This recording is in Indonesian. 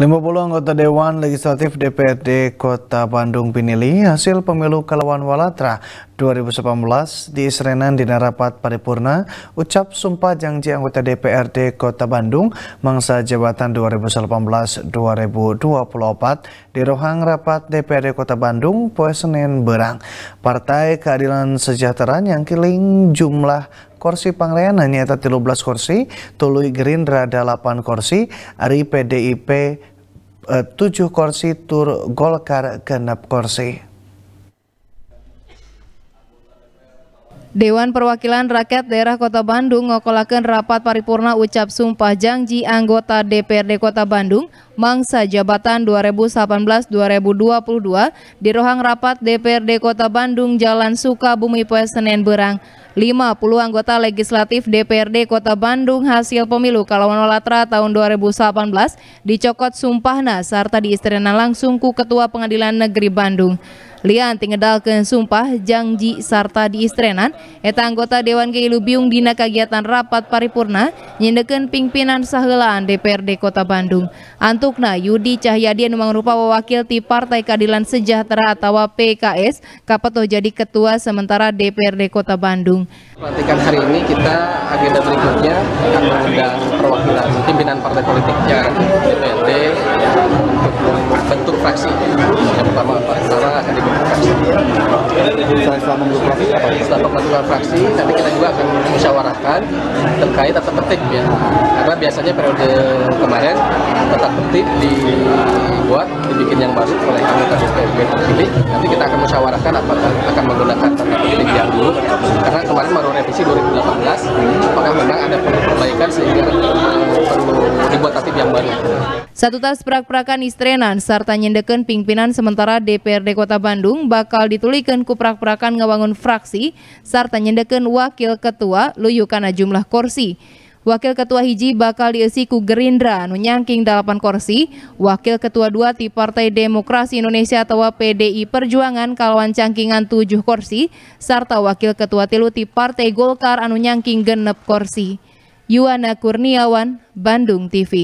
50 anggota Dewan Legislatif DPRD Kota Bandung pinili hasil pemilu Kalawan Walatra 2018 di Isrenan di Rapat Paripurna ucap sumpah janji anggota DPRD Kota Bandung mangsa jabatan 2018-2024 di Rohang Rapat DPRD Kota Bandung Poesenen Berang. Partai Keadilan Sejahtera yang kiling jumlah kursi Pangrayana nyata 13 kursi, tului Gerindra ada 8 kursi, ari PDIP 7 e, kursi, tur Golkar 6 kursi. Dewan Perwakilan Rakyat Daerah Kota Bandung ngokolakan rapat paripurna ucap sumpah janji anggota DPRD Kota Bandung mangsa jabatan 2018-2022 di rohang rapat DPRD Kota Bandung Jalan Sukabumi Poe Senen Berang. 50 anggota legislatif DPRD Kota Bandung hasil pemilu Kalawan Olatra tahun 2018 dicokot sumpahna serta diistirahatkan langsung ku Ketua Pengadilan Negeri Bandung. Lian tinggalkan sumpah janji sarta diistrenan eta anggota Dewan Keilubiung dina kegiatan rapat paripurna nyindekan pimpinan sahelaan DPRD Kota Bandung. Antukna Yudi Cahyadi yang mengrupa wakil ti Partai Keadilan Sejahtera atau PKS kapato jadi ketua sementara DPRD Kota Bandung. Pelantikan hari ini kita agenda berikutnya akan mengundang perwakilan pimpinan partai politik yang DPRD bentuk fraksi yang pertama membentuk fraksi apa ya? setelah pembentukan fraksi nanti kita juga akan musyawarahkan terkait tata tertib ya karena biasanya periode kemarin tata tertib dibuat dibikin yang baru oleh anggota DPRD terpilih nanti kita akan musyawarahkan apakah akan menggunakan tata tertib yang dulu karena kemarin baru revisi 2018 apakah memang ada perbaikan sehingga satu tas prak-prakan istrenan serta nyendeken pimpinan sementara DPRD Kota Bandung bakal ditulikan ku prak-prakan ngebangun fraksi serta nyendeken wakil ketua luyukana jumlah kursi. Wakil Ketua Hiji bakal diisi ku Gerindra menyangking 8 kursi, Wakil Ketua 2 ti Partai Demokrasi Indonesia atau PDI Perjuangan kalawan cangkingan 7 kursi, serta Wakil Ketua Tilu di Partai Golkar anu nyangking genep kursi. Yuana Kurniawan, Bandung TV.